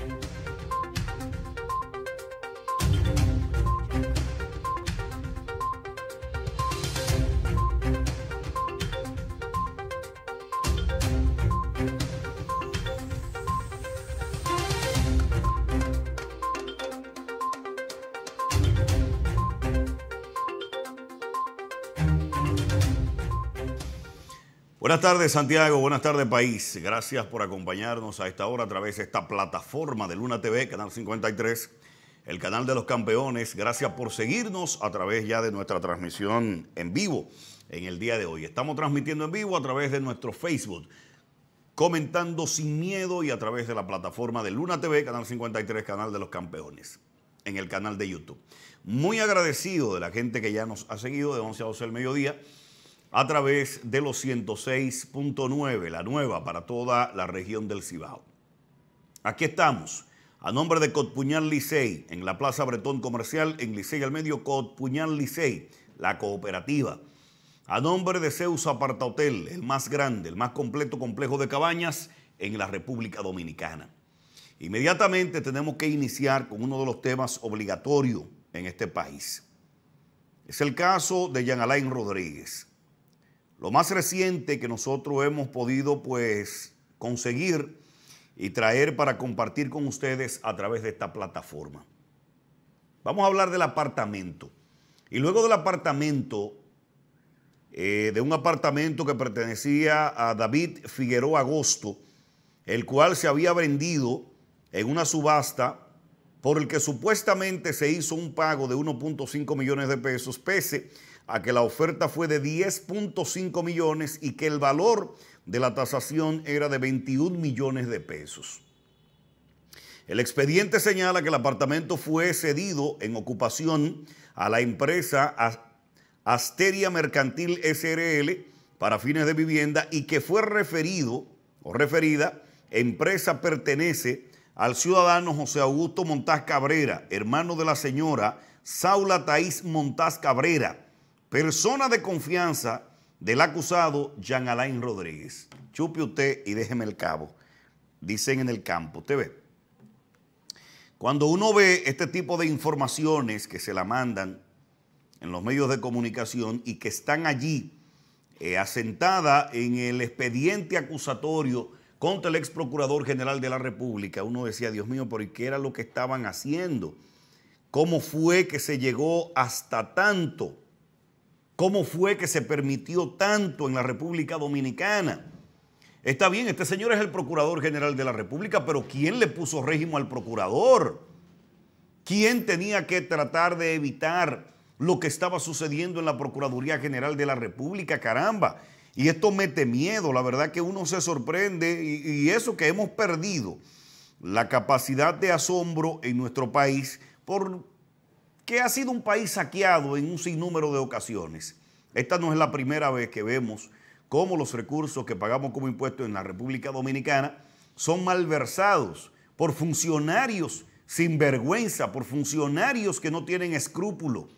you. Buenas tardes Santiago, buenas tardes país. Gracias por acompañarnos a esta hora a través de esta plataforma de Luna TV, Canal 53, el canal de los campeones. Gracias por seguirnos a través ya de nuestra transmisión en vivo en el día de hoy. Estamos transmitiendo en vivo a través de nuestro Facebook, comentando sin miedo y a través de la plataforma de Luna TV, Canal 53, Canal de los Campeones, en el canal de YouTube. Muy agradecido de la gente que ya nos ha seguido de 11 a 12 del mediodía a través de los 106.9, la nueva para toda la región del Cibao. Aquí estamos, a nombre de Cotpuñal Licey, en la Plaza Bretón Comercial, en Licey al Medio, Cotpuñal Licey, la cooperativa. A nombre de Zeus Aparta Hotel, el más grande, el más completo complejo de cabañas en la República Dominicana. Inmediatamente tenemos que iniciar con uno de los temas obligatorios en este país. Es el caso de Jean Alain Rodríguez. Lo más reciente que nosotros hemos podido pues conseguir y traer para compartir con ustedes a través de esta plataforma. Vamos a hablar del apartamento. Y luego del apartamento, eh, de un apartamento que pertenecía a David Figueroa Agosto, el cual se había vendido en una subasta por el que supuestamente se hizo un pago de 1.5 millones de pesos, pese a que la oferta fue de 10.5 millones y que el valor de la tasación era de 21 millones de pesos. El expediente señala que el apartamento fue cedido en ocupación a la empresa Asteria Mercantil SRL para fines de vivienda y que fue referido o referida empresa pertenece al ciudadano José Augusto Montaz Cabrera, hermano de la señora Saula Taís Montaz Cabrera, persona de confianza del acusado Jean Alain Rodríguez. Chupe usted y déjeme el cabo. Dicen en el campo, TV. Cuando uno ve este tipo de informaciones que se la mandan en los medios de comunicación y que están allí asentadas eh, asentada en el expediente acusatorio contra el ex procurador general de la República, uno decía, Dios mío, ¿por qué era lo que estaban haciendo? ¿Cómo fue que se llegó hasta tanto? cómo fue que se permitió tanto en la República Dominicana. Está bien, este señor es el Procurador General de la República, pero ¿quién le puso régimen al Procurador? ¿Quién tenía que tratar de evitar lo que estaba sucediendo en la Procuraduría General de la República? Caramba. Y esto mete miedo, la verdad que uno se sorprende y, y eso que hemos perdido la capacidad de asombro en nuestro país por que ha sido un país saqueado en un sinnúmero de ocasiones. Esta no es la primera vez que vemos cómo los recursos que pagamos como impuestos en la República Dominicana son malversados por funcionarios sin vergüenza, por funcionarios que no tienen escrúpulo,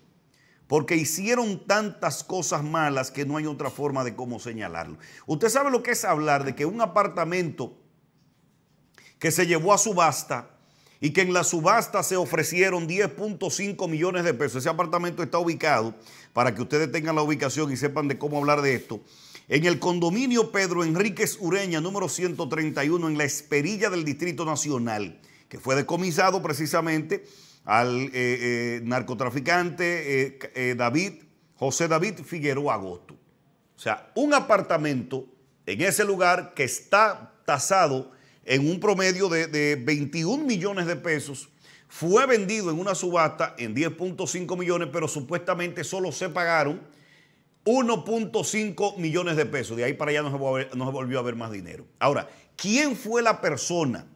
porque hicieron tantas cosas malas que no hay otra forma de cómo señalarlo. Usted sabe lo que es hablar de que un apartamento que se llevó a subasta y que en la subasta se ofrecieron 10.5 millones de pesos. Ese apartamento está ubicado, para que ustedes tengan la ubicación y sepan de cómo hablar de esto, en el condominio Pedro Enríquez Ureña, número 131, en la Esperilla del Distrito Nacional, que fue decomisado precisamente al eh, eh, narcotraficante eh, David, José David Figueroa Agosto. O sea, un apartamento en ese lugar que está tasado en un promedio de, 21 millones de pesos. Fue vendido en una subasta en 10.5 millones, pero supuestamente solo se pagaron 1.5 millones de pesos. De ahí para allá no se, volvió, a ver más dinero. Ahora, ¿quién fue la persona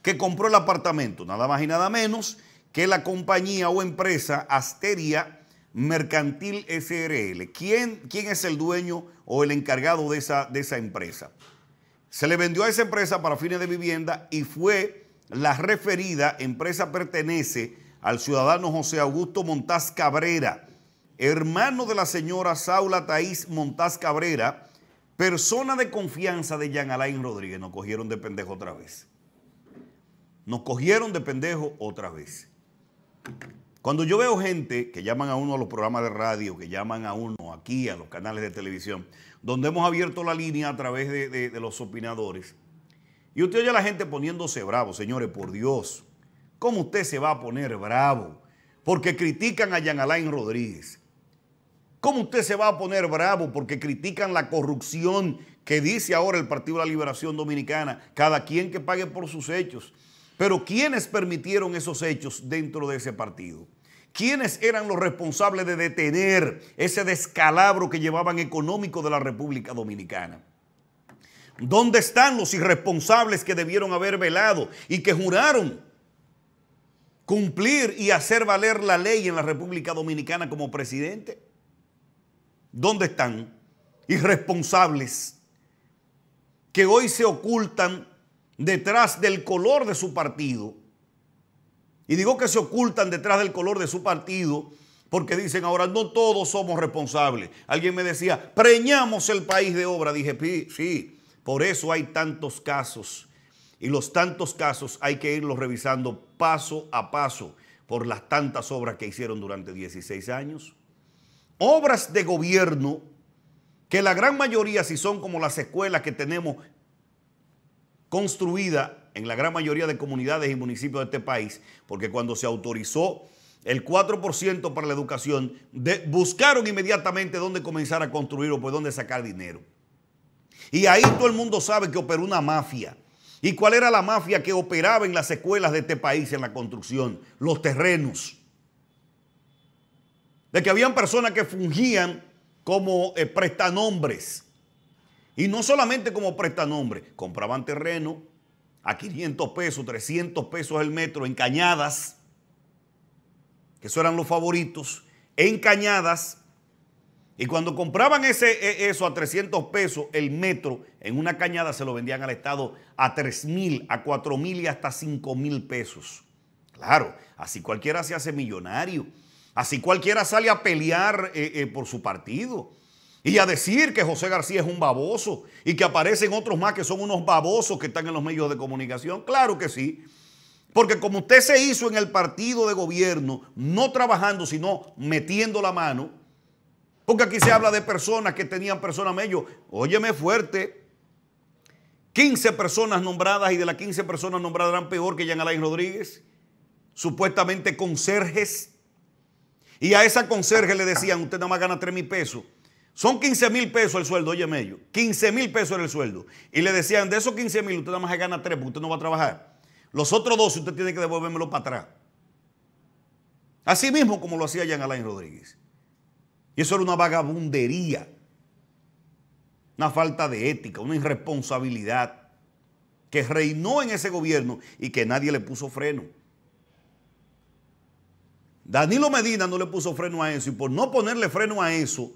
que compró el apartamento? Nada más y nada menos que la compañía o empresa Asteria Mercantil SRL. ¿Quién, es el dueño o el encargado de esa empresa? se le vendió a esa empresa para fines de vivienda y fue la referida empresa pertenece al ciudadano José Augusto Montaz Cabrera, hermano de la señora Saula Taís Montaz Cabrera, persona de confianza de Jean Alain Rodríguez. Nos cogieron de pendejo otra vez. Nos cogieron de pendejo otra vez. Cuando yo veo gente que llaman a uno a los programas de radio, que llaman a uno aquí, a los canales de televisión, donde hemos abierto la línea a través de, los opinadores. Y usted oye a la gente poniéndose bravo, señores, por Dios. ¿Cómo usted se va a poner bravo? Porque critican a Jean Alain Rodríguez. ¿Cómo usted se va a poner bravo porque critican la corrupción que dice ahora el Partido de la Liberación Dominicana? Cada quien que pague por sus hechos. Pero ¿quiénes permitieron esos hechos dentro de ese partido? ¿Quiénes eran los responsables de detener ese descalabro que llevaban económico de la República Dominicana? ¿Dónde están los irresponsables que debieron haber velado y que juraron cumplir y hacer valer la ley en la República Dominicana como presidente? ¿Dónde están irresponsables que hoy se ocultan detrás del color de su partido? Y digo que se ocultan detrás del color de su partido porque dicen ahora no todos somos responsables. Alguien me decía, preñamos el país de obra. Dije, sí, por eso hay tantos casos. Y los tantos casos hay que irlos revisando paso a paso por las tantas obras que hicieron durante 16 años. Obras de gobierno que la gran mayoría, si son como las escuelas que tenemos construida en la gran mayoría de comunidades y municipios de este país, porque cuando se autorizó el 4% para la educación, buscaron inmediatamente dónde comenzar a construir o pues dónde sacar dinero. Y ahí todo el mundo sabe que operó una mafia. ¿Y cuál era la mafia que operaba en las escuelas de este país, en la construcción? Los terrenos. De que habían personas que fungían como eh, prestanombres. Y no solamente como prestanombres, compraban terreno, a 500 pesos, 300 pesos el metro en cañadas, que eso eran los favoritos, en cañadas. Y cuando compraban ese, e, eso a 300 pesos el metro, en una cañada se lo vendían al Estado a 3 mil, a 4 mil y hasta 5 mil pesos. Claro, así cualquiera se hace millonario. Así cualquiera sale a pelear eh, eh, por su partido. Y a decir que José García es un baboso y que aparecen otros más que son unos babosos que están en los medios de comunicación. Claro que sí. Porque como usted se hizo en el partido de gobierno, no trabajando, sino metiendo la mano, porque aquí se habla de personas que tenían personas medio, óyeme fuerte, 15 personas nombradas y de las 15 personas nombradas eran peor que Jean Alain Rodríguez, supuestamente conserjes, y a esa conserje le decían, usted nada más gana 3 mil pesos, son 15 mil pesos el sueldo, oye medio, 15 mil pesos era el sueldo. Y le decían, de esos 15 mil usted nada más gana 3 porque usted no va a trabajar. Los otros dos usted tiene que devolvérmelo para atrás. Así mismo como lo hacía Jean Alain Rodríguez. Y eso era una vagabundería, una falta de ética, una irresponsabilidad que reinó en ese gobierno y que nadie le puso freno. Danilo Medina no le puso freno a eso y por no ponerle freno a eso,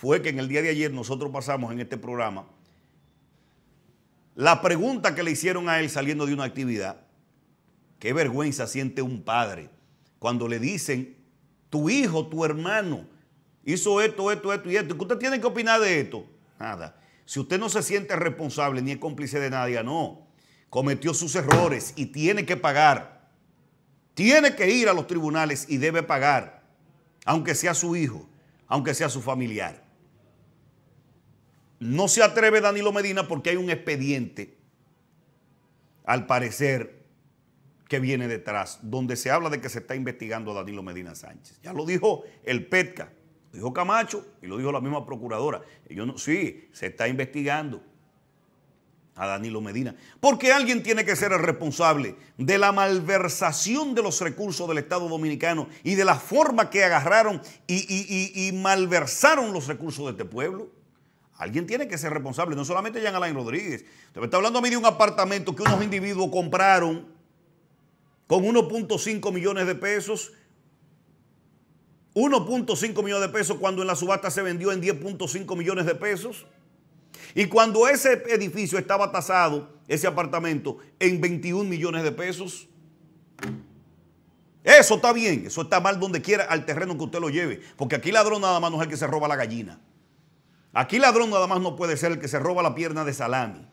fue que en el día de ayer nosotros pasamos en este programa la pregunta que le hicieron a él saliendo de una actividad. Qué vergüenza siente un padre cuando le dicen, tu hijo, tu hermano, hizo esto, esto, esto y esto. ¿Qué usted tiene que opinar de esto? Nada. Si usted no se siente responsable ni es cómplice de nadie, no. Cometió sus errores y tiene que pagar. Tiene que ir a los tribunales y debe pagar, aunque sea su hijo, aunque sea su familiar. No se atreve Danilo Medina porque hay un expediente, al parecer, que viene detrás, donde se habla de que se está investigando a Danilo Medina Sánchez. Ya lo dijo el PETCA, lo dijo Camacho y lo dijo la misma procuradora. sí, se está investigando a Danilo Medina, porque alguien tiene que ser el responsable de la malversación de los recursos del Estado Dominicano y de la forma que agarraron y malversaron los recursos de este pueblo. Alguien tiene que ser responsable, no solamente Jean Alain Rodríguez. Usted me está hablando a mí de un apartamento que unos individuos compraron con 1.5 millones de pesos. 1.5 millones de pesos cuando en la subasta se vendió en 10.5 millones de pesos. Y cuando ese edificio estaba tasado, ese apartamento, en 21 millones de pesos. Eso está bien, eso está mal donde quiera, al terreno que usted lo lleve. Porque aquí ladrón nada más no es el que se roba la gallina. Aquí ladrón nada más no puede ser el que se roba la pierna de salami.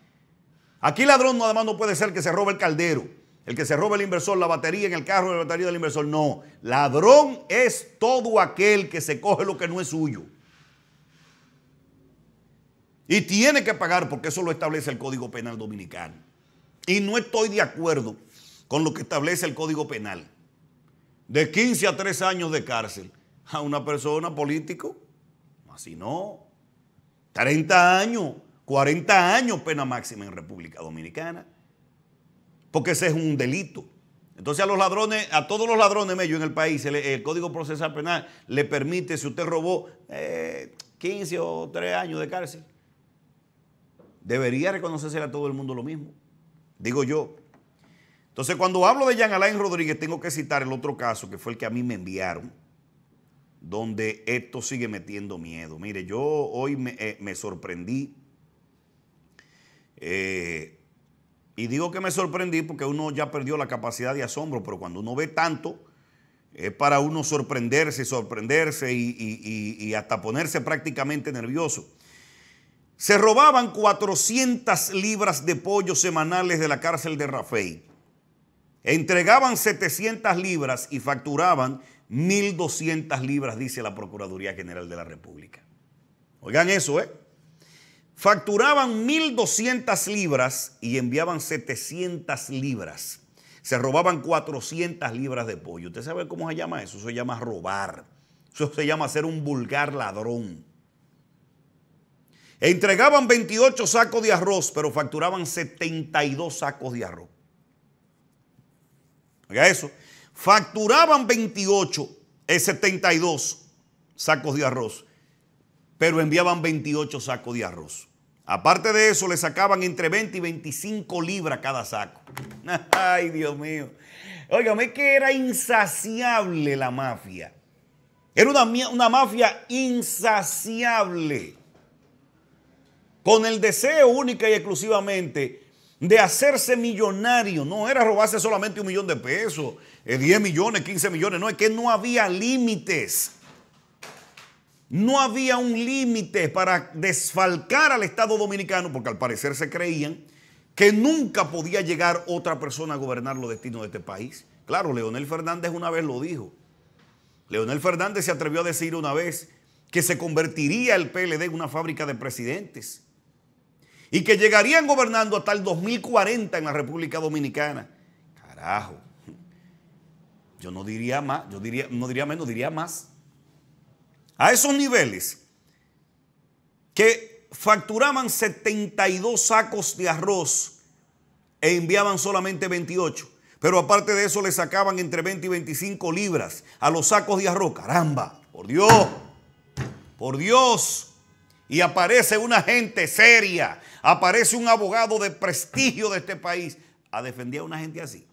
Aquí ladrón nada más no puede ser el que se roba el caldero, el que se roba el inversor, la batería en el carro, la batería del inversor. No, ladrón es todo aquel que se coge lo que no es suyo. Y tiene que pagar porque eso lo establece el Código Penal Dominicano. Y no estoy de acuerdo con lo que establece el Código Penal. De 15 a 3 años de cárcel a una persona político, así no. 30 años, 40 años pena máxima en República Dominicana, porque ese es un delito. Entonces a los ladrones, a todos los ladrones medio en el país, el, Código Procesal Penal le permite, si usted robó 15 eh, o 3 años de cárcel, debería reconocerse a todo el mundo lo mismo, digo yo. Entonces cuando hablo de Jean Alain Rodríguez tengo que citar el otro caso que fue el que a mí me enviaron donde esto sigue metiendo miedo. Mire, yo hoy me, eh, sorprendí, eh, y digo que me sorprendí porque uno ya perdió la capacidad de asombro, pero cuando uno ve tanto, es para uno sorprenderse, sorprenderse y, hasta ponerse prácticamente nervioso. Se robaban 400 libras de pollo semanales de la cárcel de Rafael. Entregaban 700 libras y facturaban 1.200 libras, dice la Procuraduría General de la República. Oigan eso, ¿eh? Facturaban 1.200 libras y enviaban 700 libras. Se robaban 400 libras de pollo. ¿Usted sabe cómo se llama eso? Eso se llama robar. Eso se llama ser un vulgar ladrón. Entregaban 28 sacos de arroz, pero facturaban 72 sacos de arroz. Oiga eso facturaban 28, 72 sacos de arroz, pero enviaban 28 sacos de arroz. Aparte de eso, le sacaban entre 20 y 25 libras cada saco. Ay, Dios mío. Óigame que era insaciable la mafia. Era una, una mafia insaciable. Con el deseo única y exclusivamente de hacerse millonario. No era robarse solamente un millón de pesos. 10 millones, 15 millones. No, es que no había límites. No había un límite para desfalcar al Estado dominicano, porque al parecer se creían que nunca podía llegar otra persona a gobernar los destinos de este país. Claro, Leonel Fernández una vez lo dijo. Leonel Fernández se atrevió a decir una vez que se convertiría el PLD en una fábrica de presidentes y que llegarían gobernando hasta el 2040 en la República Dominicana. Carajo, yo no diría más, yo diría, no diría menos, diría más. A esos niveles que facturaban 72 sacos de arroz e enviaban solamente 28. Pero aparte de eso le sacaban entre 20 y 25 libras a los sacos de arroz. Caramba, por Dios, por Dios. Y aparece una gente seria, aparece un abogado de prestigio de este país a defender a una gente así.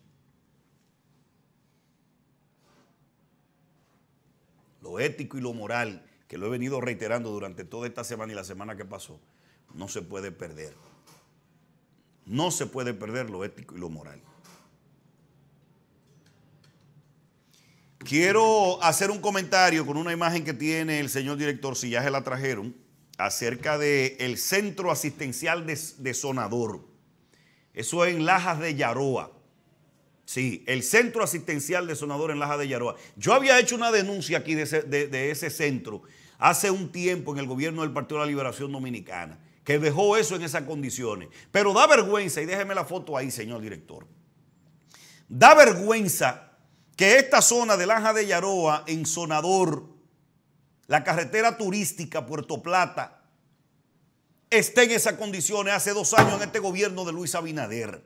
lo ético y lo moral, que lo he venido reiterando durante toda esta semana y la semana que pasó, no se puede perder. No se puede perder lo ético y lo moral. Quiero hacer un comentario con una imagen que tiene el señor director, si ya se la trajeron, acerca del el centro asistencial de, de Sonador. Eso es en Lajas de Yaroa. Sí, el centro asistencial de Sonador en Laja de Yaroa. Yo había hecho una denuncia aquí de ese, centro hace un tiempo en el gobierno del Partido de la Liberación Dominicana, que dejó eso en esas condiciones. Pero da vergüenza, y déjeme la foto ahí, señor director. Da vergüenza que esta zona de Laja de Yaroa, en Sonador, la carretera turística Puerto Plata, esté en esas condiciones hace dos años en este gobierno de Luis Abinader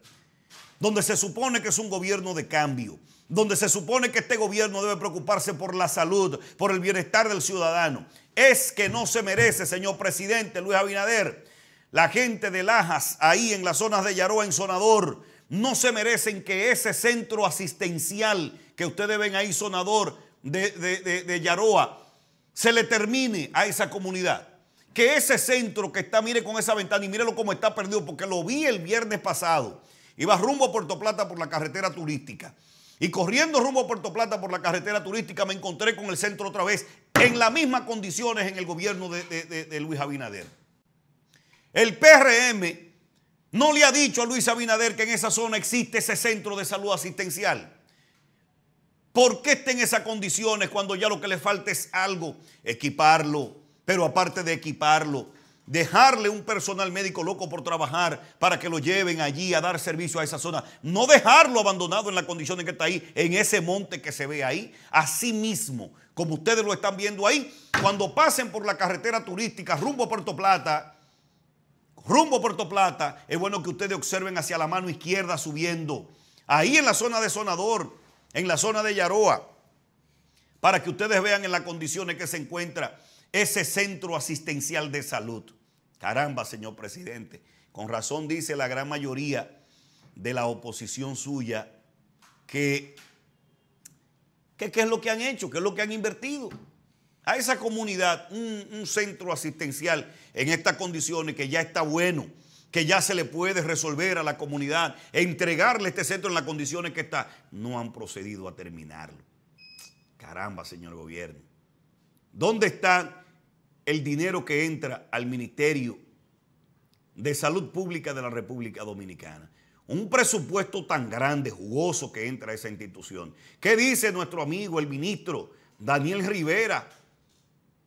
donde se supone que es un gobierno de cambio, donde se supone que este gobierno debe preocuparse por la salud, por el bienestar del ciudadano. Es que no se merece, señor presidente Luis Abinader, la gente de Lajas, ahí en las zonas de Yaroa, en Sonador, no se merecen que ese centro asistencial que ustedes ven ahí, Sonador, de, Yaroa, se le termine a esa comunidad. Que ese centro que está, mire con esa ventana y mírelo cómo está perdido, porque lo vi el viernes pasado. Iba rumbo a Puerto Plata por la carretera turística. Y corriendo rumbo a Puerto Plata por la carretera turística me encontré con el centro otra vez en las mismas condiciones en el gobierno de, Luis Abinader. El PRM no le ha dicho a Luis Abinader que en esa zona existe ese centro de salud asistencial. ¿Por qué está en esas condiciones cuando ya lo que le falta es algo? Equiparlo. Pero aparte de equiparlo, dejarle un personal médico loco por trabajar para que lo lleven allí a dar servicio a esa zona, no dejarlo abandonado en la condición en que está ahí, en ese monte que se ve ahí, así mismo, como ustedes lo están viendo ahí, cuando pasen por la carretera turística rumbo a Puerto Plata, rumbo a Puerto Plata, es bueno que ustedes observen hacia la mano izquierda subiendo, ahí en la zona de Sonador, en la zona de Yaroa, para que ustedes vean en las condiciones que se encuentra ese centro asistencial de salud. Caramba, señor presidente, con razón dice la gran mayoría de la oposición suya que qué es lo que han hecho, qué es lo que han invertido. A esa comunidad, un, un centro asistencial en estas condiciones que ya está bueno, que ya se le puede resolver a la comunidad, entregarle este centro en las condiciones que está, no han procedido a terminarlo. Caramba, señor gobierno. ¿Dónde está el dinero que entra al Ministerio de Salud Pública de la República Dominicana? Un presupuesto tan grande, jugoso que entra a esa institución. ¿Qué dice nuestro amigo, el ministro Daniel Rivera,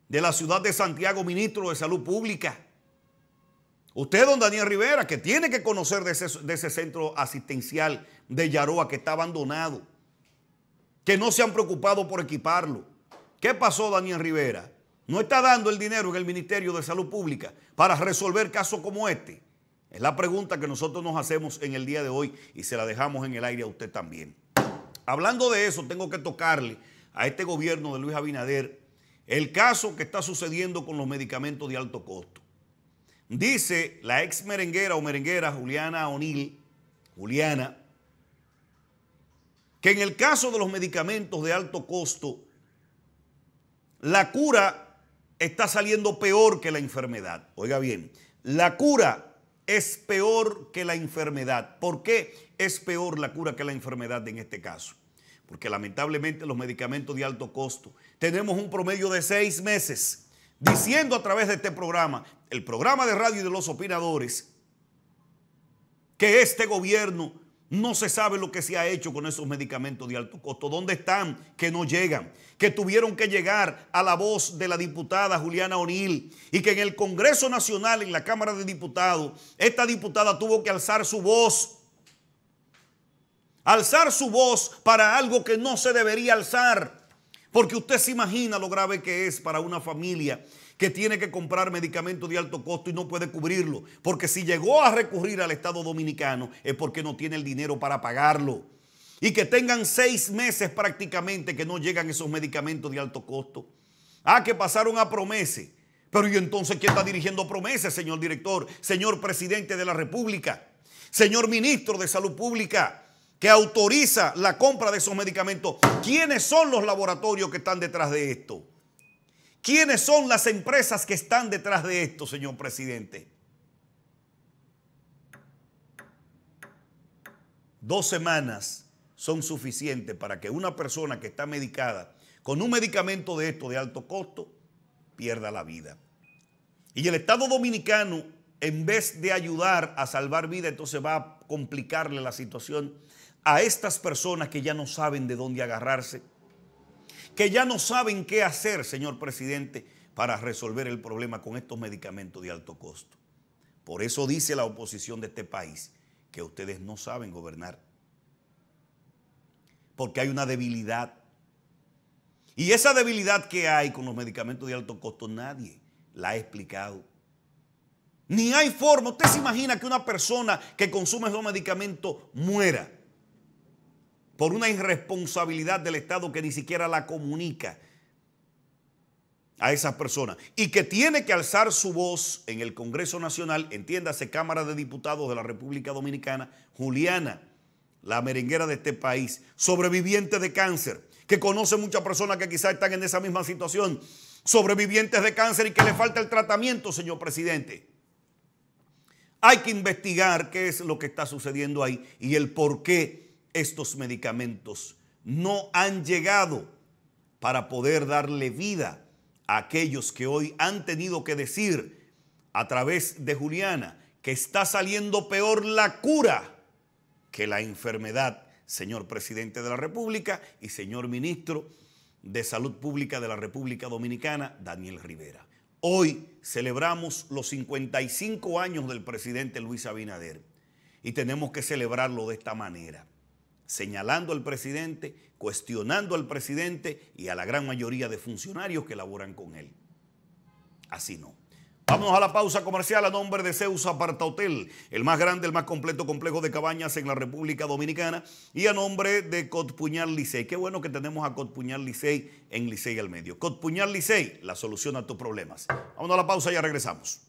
de la ciudad de Santiago, ministro de Salud Pública? Usted, don Daniel Rivera, que tiene que conocer de ese, ese, centro asistencial de Yaroa que está abandonado, que no se han preocupado por equiparlo, ¿Qué pasó, Daniel Rivera? No está dando el dinero en el Ministerio de Salud Pública para resolver casos como este. Es la pregunta que nosotros nos hacemos en el día de hoy y se la dejamos en el aire a usted también. Hablando de eso, tengo que tocarle a este gobierno de Luis Abinader el caso que está sucediendo con los medicamentos de alto costo. Dice la ex merenguera o merenguera Juliana O'Neill, Juliana, que en el caso de los medicamentos de alto costo, la cura está saliendo peor que la enfermedad. Oiga bien, la cura es peor que la enfermedad. ¿Por qué es peor la cura que la enfermedad en este caso? Porque lamentablemente los medicamentos de alto costo, tenemos un promedio de seis meses diciendo a través de este programa, el programa de radio y de los opinadores, que este gobierno no se sabe lo que se ha hecho con esos medicamentos de alto costo. ¿Dónde están que no llegan? Que tuvieron que llegar a la voz de la diputada Juliana O'Neill y que en el Congreso Nacional, en la Cámara de Diputados, esta diputada tuvo que alzar su voz. Alzar su voz para algo que no se debería alzar. Porque usted se imagina lo grave que es para una familia que tiene que comprar medicamentos de alto costo y no puede cubrirlo, porque si llegó a recurrir al Estado dominicano es porque no tiene el dinero para pagarlo. Y que tengan seis meses prácticamente que no llegan esos medicamentos de alto costo. Ah, que pasaron a promesas. Pero ¿y entonces quién está dirigiendo promesas, señor director, señor presidente de la República, señor ministro de Salud Pública, que autoriza la compra de esos medicamentos? ¿Quiénes son los laboratorios que están detrás de esto? ¿Quiénes son las empresas que están detrás de esto, señor presidente? Dos semanas son suficientes para que una persona que está medicada con un medicamento de esto de alto costo pierda la vida. Y el Estado Dominicano, en vez de ayudar a salvar vida, entonces va a complicarle la situación a estas personas que ya no saben de dónde agarrarse, que ya no saben qué hacer, señor presidente, para resolver el problema con estos medicamentos de alto costo. Por eso dice la oposición de este país que ustedes no saben gobernar. Porque hay una debilidad. Y esa debilidad que hay con los medicamentos de alto costo nadie la ha explicado. Ni hay forma. Usted se imagina que una persona que consume esos medicamentos muera por una irresponsabilidad del Estado que ni siquiera la comunica a esas personas y que tiene que alzar su voz en el Congreso Nacional, entiéndase Cámara de Diputados de la República Dominicana, Juliana, la merenguera de este país, sobreviviente de cáncer, que conoce muchas personas que quizás están en esa misma situación, sobrevivientes de cáncer y que le falta el tratamiento, señor presidente. Hay que investigar qué es lo que está sucediendo ahí y el por qué estos medicamentos no han llegado para poder darle vida a aquellos que hoy han tenido que decir a través de Juliana que está saliendo peor la cura que la enfermedad, señor presidente de la República y señor ministro de Salud Pública de la República Dominicana, Daniel Rivera. Hoy celebramos los 55 años del presidente Luis Abinader y tenemos que celebrarlo de esta manera señalando al presidente, cuestionando al presidente y a la gran mayoría de funcionarios que laboran con él. Así no. Vamos a la pausa comercial a nombre de Zeus Aparta Hotel, el más grande, el más completo complejo de cabañas en la República Dominicana y a nombre de Cotpuñal Licey. Qué bueno que tenemos a Cotpuñal Licey en Licey al medio. Cotpuñal Licey, la solución a tus problemas. Vamos a la pausa y ya regresamos.